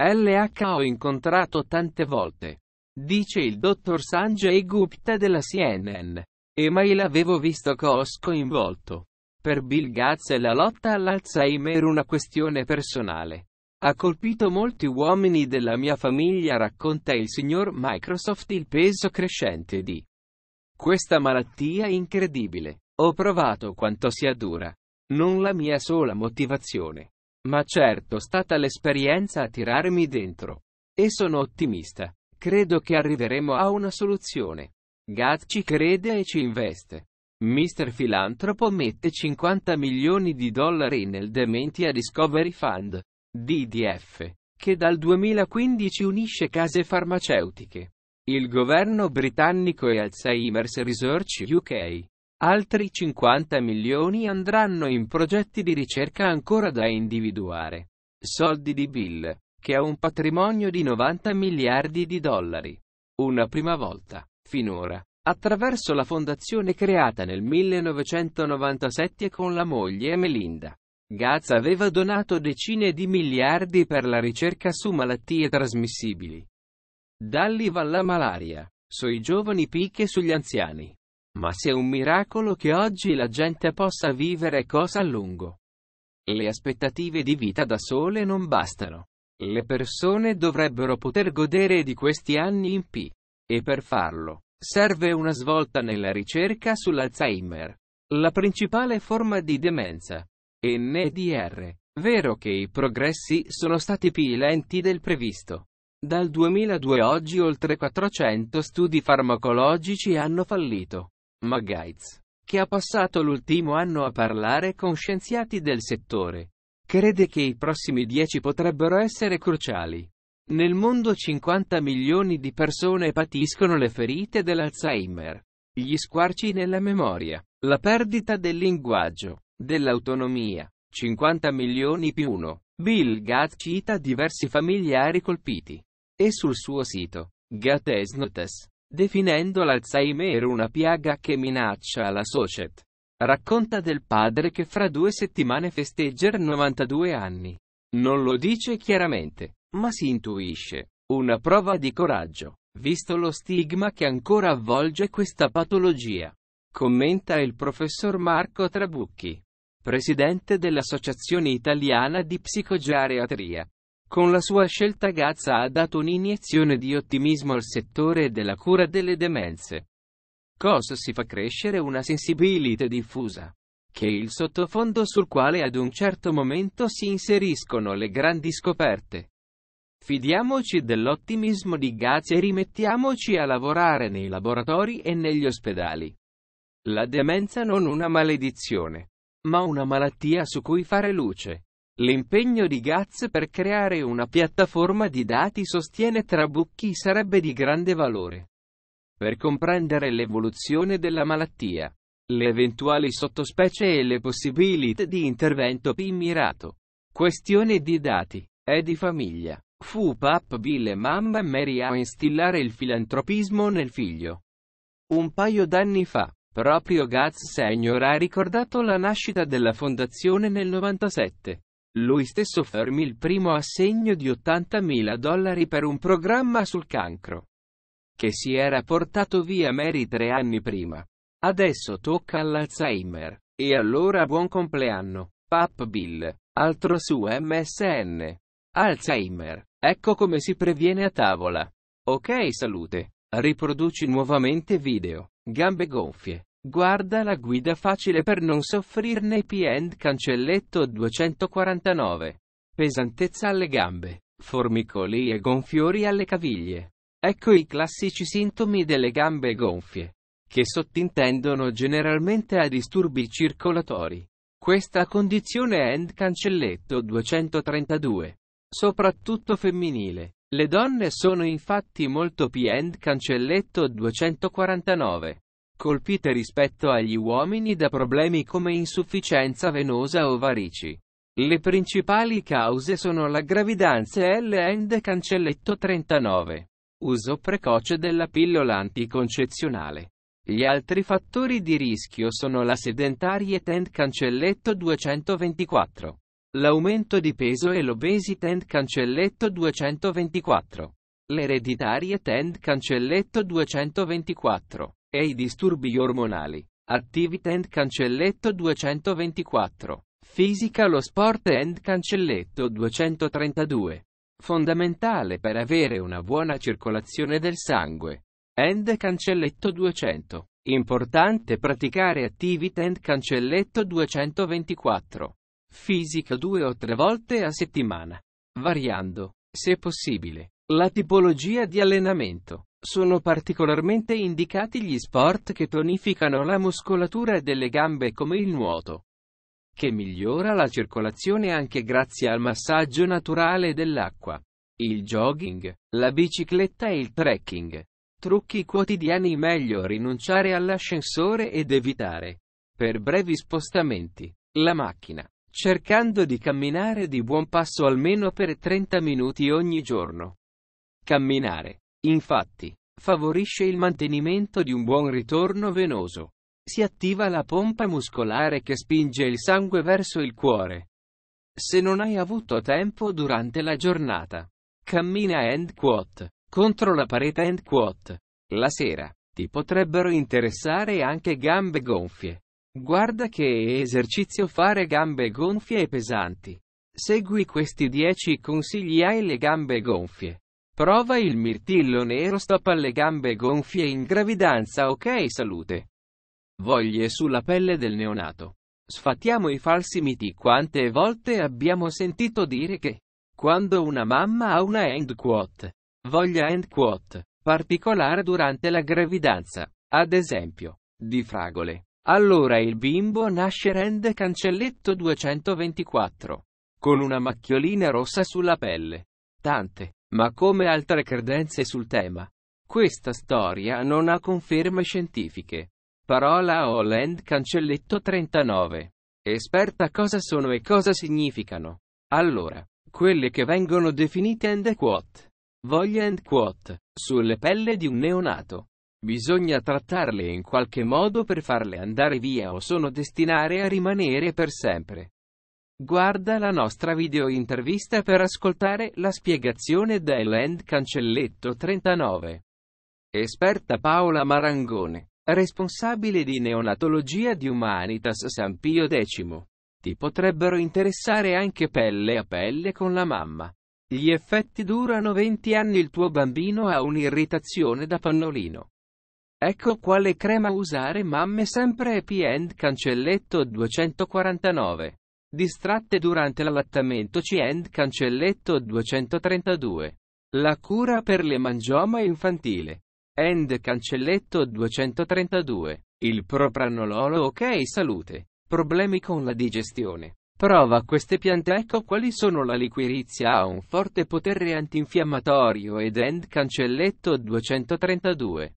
LH ho incontrato tante volte. Dice il dottor Sanjay Gupta della CNN. E mai l'avevo visto cos coinvolto. Per Bill Gates la lotta all'Alzheimer una questione personale. Ha colpito molti uomini della mia famiglia, racconta il signor Microsoft il peso crescente di questa malattia incredibile. Ho provato quanto sia dura. Non la mia sola motivazione. Ma certo stata l'esperienza a tirarmi dentro. E sono ottimista. Credo che arriveremo a una soluzione. Gaz ci crede e ci investe. Mister Filantropo mette 50 milioni di dollari nel Dementia Discovery Fund, DDF, che dal 2015 unisce case farmaceutiche. Il governo britannico e Alzheimer's Research UK Altri 50 milioni andranno in progetti di ricerca ancora da individuare. Soldi di Bill, che ha un patrimonio di 90 miliardi di dollari. Una prima volta, finora, attraverso la fondazione creata nel 1997 con la moglie Melinda. Gaz aveva donato decine di miliardi per la ricerca su malattie trasmissibili. Dalli va la malaria, sui giovani picche sugli anziani. Ma sia un miracolo che oggi la gente possa vivere cosa a lungo. Le aspettative di vita da sole non bastano. Le persone dovrebbero poter godere di questi anni in P. E per farlo, serve una svolta nella ricerca sull'Alzheimer, la principale forma di demenza. NDR. Vero che i progressi sono stati più lenti del previsto. Dal 2002 oggi oltre 400 studi farmacologici hanno fallito ma Gates, che ha passato l'ultimo anno a parlare con scienziati del settore, crede che i prossimi dieci potrebbero essere cruciali. Nel mondo 50 milioni di persone patiscono le ferite dell'Alzheimer, gli squarci nella memoria, la perdita del linguaggio, dell'autonomia, 50 milioni più 1. Bill Gates cita diversi familiari colpiti. E sul suo sito, Gates Notes, definendo l'Alzheimer una piaga che minaccia la società. Racconta del padre che fra due settimane festeggia 92 anni. Non lo dice chiaramente, ma si intuisce. Una prova di coraggio, visto lo stigma che ancora avvolge questa patologia. Commenta il professor Marco Trabucchi, presidente dell'Associazione Italiana di Psicogeriatria. Con la sua scelta Gazza ha dato un'iniezione di ottimismo al settore della cura delle demenze. COS si fa crescere una sensibilità diffusa, che è il sottofondo sul quale ad un certo momento si inseriscono le grandi scoperte. Fidiamoci dell'ottimismo di Gazza e rimettiamoci a lavorare nei laboratori e negli ospedali. La demenza non una maledizione, ma una malattia su cui fare luce. L'impegno di Gaz per creare una piattaforma di dati sostiene Trabucchi sarebbe di grande valore. Per comprendere l'evoluzione della malattia, le eventuali sottospecie e le possibilità di intervento più mirato. Questione di dati. È di famiglia. Fu Pap Bill e mamma Mary a instillare il filantropismo nel figlio. Un paio d'anni fa, proprio Gaz Senior ha ricordato la nascita della fondazione nel 97. Lui stesso fermi il primo assegno di 80.000 dollari per un programma sul cancro, che si era portato via Mary tre anni prima. Adesso tocca all'Alzheimer. E allora buon compleanno, Pap Bill. Altro su MSN. Alzheimer. Ecco come si previene a tavola. Ok salute. Riproduci nuovamente video. Gambe gonfie. Guarda la guida facile per non soffrirne end cancelletto 249. Pesantezza alle gambe, formicoli e gonfiori alle caviglie. Ecco i classici sintomi delle gambe gonfie, che sottintendono generalmente a disturbi circolatori. Questa condizione è end cancelletto 232. Soprattutto femminile. Le donne sono infatti molto P end cancelletto 249 colpite rispetto agli uomini da problemi come insufficienza venosa o varici. Le principali cause sono la gravidanza e l'end cancelletto 39. Uso precoce della pillola anticoncezionale. Gli altri fattori di rischio sono la sedentarie and cancelletto 224. L'aumento di peso e l'obesità and cancelletto 224. l'ereditarie and cancelletto 224 e i disturbi ormonali. Activity and Cancelletto 224. Fisica lo sport and Cancelletto 232. Fondamentale per avere una buona circolazione del sangue. End Cancelletto 200. Importante praticare Activity and Cancelletto 224. Fisica due o tre volte a settimana. Variando, se possibile, la tipologia di allenamento. Sono particolarmente indicati gli sport che tonificano la muscolatura delle gambe come il nuoto, che migliora la circolazione anche grazie al massaggio naturale dell'acqua, il jogging, la bicicletta e il trekking. Trucchi quotidiani meglio rinunciare all'ascensore ed evitare, per brevi spostamenti, la macchina, cercando di camminare di buon passo almeno per 30 minuti ogni giorno. Camminare Infatti, favorisce il mantenimento di un buon ritorno venoso. Si attiva la pompa muscolare che spinge il sangue verso il cuore. Se non hai avuto tempo durante la giornata, cammina end quote contro la parete end quote. La sera ti potrebbero interessare anche gambe gonfie. Guarda che esercizio fare gambe gonfie e pesanti. Segui questi 10 consigli ai le gambe gonfie. Prova il mirtillo nero stop alle gambe gonfie in gravidanza ok salute. Voglie sulla pelle del neonato. Sfattiamo i falsi miti quante volte abbiamo sentito dire che quando una mamma ha una end quote, voglia end quote, particolare durante la gravidanza, ad esempio, di fragole, allora il bimbo nasce rende cancelletto 224, con una macchiolina rossa sulla pelle. Tante ma come altre credenze sul tema, questa storia non ha conferme scientifiche. Parola a Holland Cancelletto 39. Esperta cosa sono e cosa significano. Allora, quelle che vengono definite end quote. Voglia end quote, sulle pelle di un neonato. Bisogna trattarle in qualche modo per farle andare via o sono destinate a rimanere per sempre. Guarda la nostra video intervista per ascoltare la spiegazione dell'End Cancelletto 39. Esperta Paola Marangone, responsabile di neonatologia di Humanitas San Pio X. Ti potrebbero interessare anche pelle a pelle con la mamma. Gli effetti durano 20 anni il tuo bambino ha un'irritazione da pannolino. Ecco quale crema usare mamme sempre Happy End Cancelletto 249 distratte durante l'allattamento End cancelletto 232. La cura per le mangioma infantile. End cancelletto 232. Il propranololo ok salute. Problemi con la digestione. Prova queste piante ecco quali sono la liquirizia ha un forte potere antinfiammatorio ed end cancelletto 232.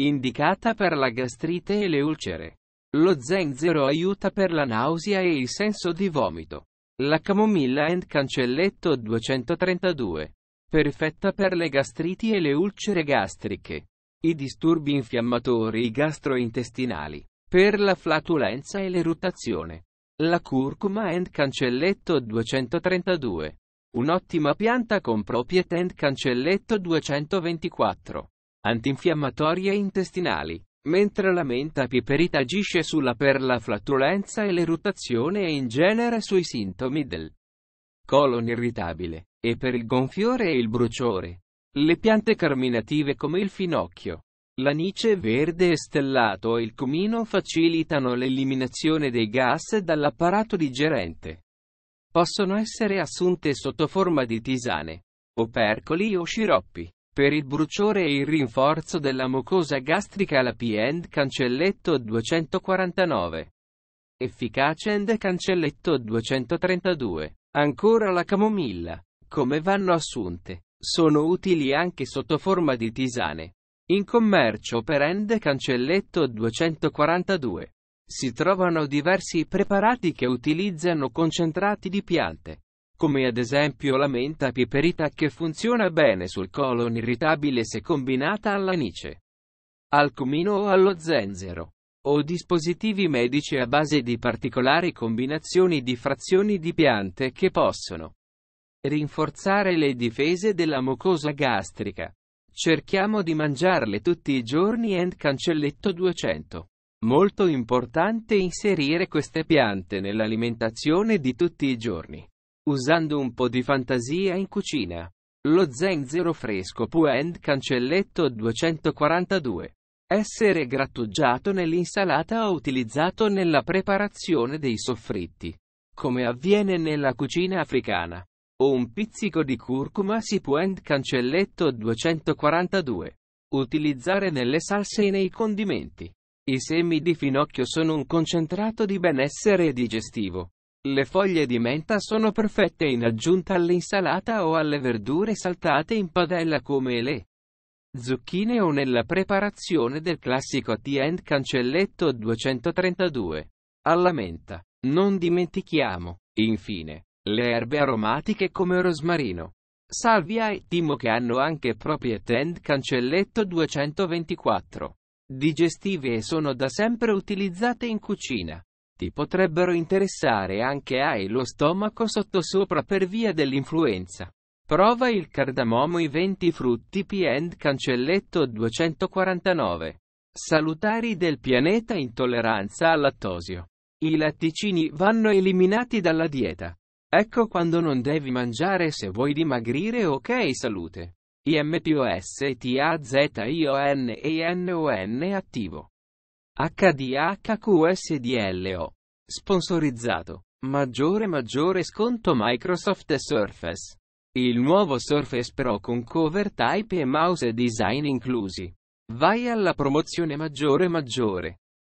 Indicata per la gastrite e le ulcere. Lo zenzero aiuta per la nausea e il senso di vomito. La camomilla and cancelletto 232. Perfetta per le gastriti e le ulcere gastriche. I disturbi infiammatori gastrointestinali. Per la flatulenza e l'eruttazione. La curcuma and cancelletto 232. Un'ottima pianta con proprietà and cancelletto 224. Antinfiammatorie intestinali. Mentre la menta piperita agisce sulla per la flatulenza e l'eruttazione e in genere sui sintomi del colon irritabile, e per il gonfiore e il bruciore. Le piante carminative come il finocchio, l'anice verde e stellato e il cumino facilitano l'eliminazione dei gas dall'apparato digerente. Possono essere assunte sotto forma di tisane, opercoli o sciroppi. Per il bruciore e il rinforzo della mucosa gastrica la end cancelletto 249. Efficace End cancelletto 232. Ancora la camomilla. Come vanno assunte? Sono utili anche sotto forma di tisane. In commercio per end cancelletto 242. Si trovano diversi preparati che utilizzano concentrati di piante come ad esempio la menta piperita che funziona bene sul colon irritabile se combinata all'anice, al cumino o allo zenzero, o dispositivi medici a base di particolari combinazioni di frazioni di piante che possono rinforzare le difese della mucosa gastrica. Cerchiamo di mangiarle tutti i giorni and cancelletto 200. Molto importante inserire queste piante nell'alimentazione di tutti i giorni usando un po' di fantasia in cucina. Lo zenzero fresco Puend cancelletto 242. Essere grattugiato nell'insalata o utilizzato nella preparazione dei soffritti. Come avviene nella cucina africana. O un pizzico di curcuma si Puend cancelletto 242. Utilizzare nelle salse e nei condimenti. I semi di finocchio sono un concentrato di benessere digestivo. Le foglie di menta sono perfette in aggiunta all'insalata o alle verdure saltate in padella come le zucchine o nella preparazione del classico tea and cancelletto 232. Alla menta. Non dimentichiamo, infine, le erbe aromatiche come rosmarino, salvia e timo che hanno anche proprie tend cancelletto 224. Digestive e sono da sempre utilizzate in cucina infetti potrebbero interessare anche a e lo stomaco sottosopra per via dell'influenza. Prova il cardamomo i 20 frutti P&D cancelletto 249. Salutari del pianeta intolleranza al lattosio. I latticini vanno eliminati dalla dieta. Ecco quando non devi mangiare se vuoi dimagrire ok salute. IMPOS IMPOSTAZIONENON attivo. HDHQSDLO. Sponsorizzato. Maggiore maggiore sconto Microsoft Surface. Il nuovo Surface Pro con cover type e mouse design inclusi. Vai alla promozione maggiore maggiore.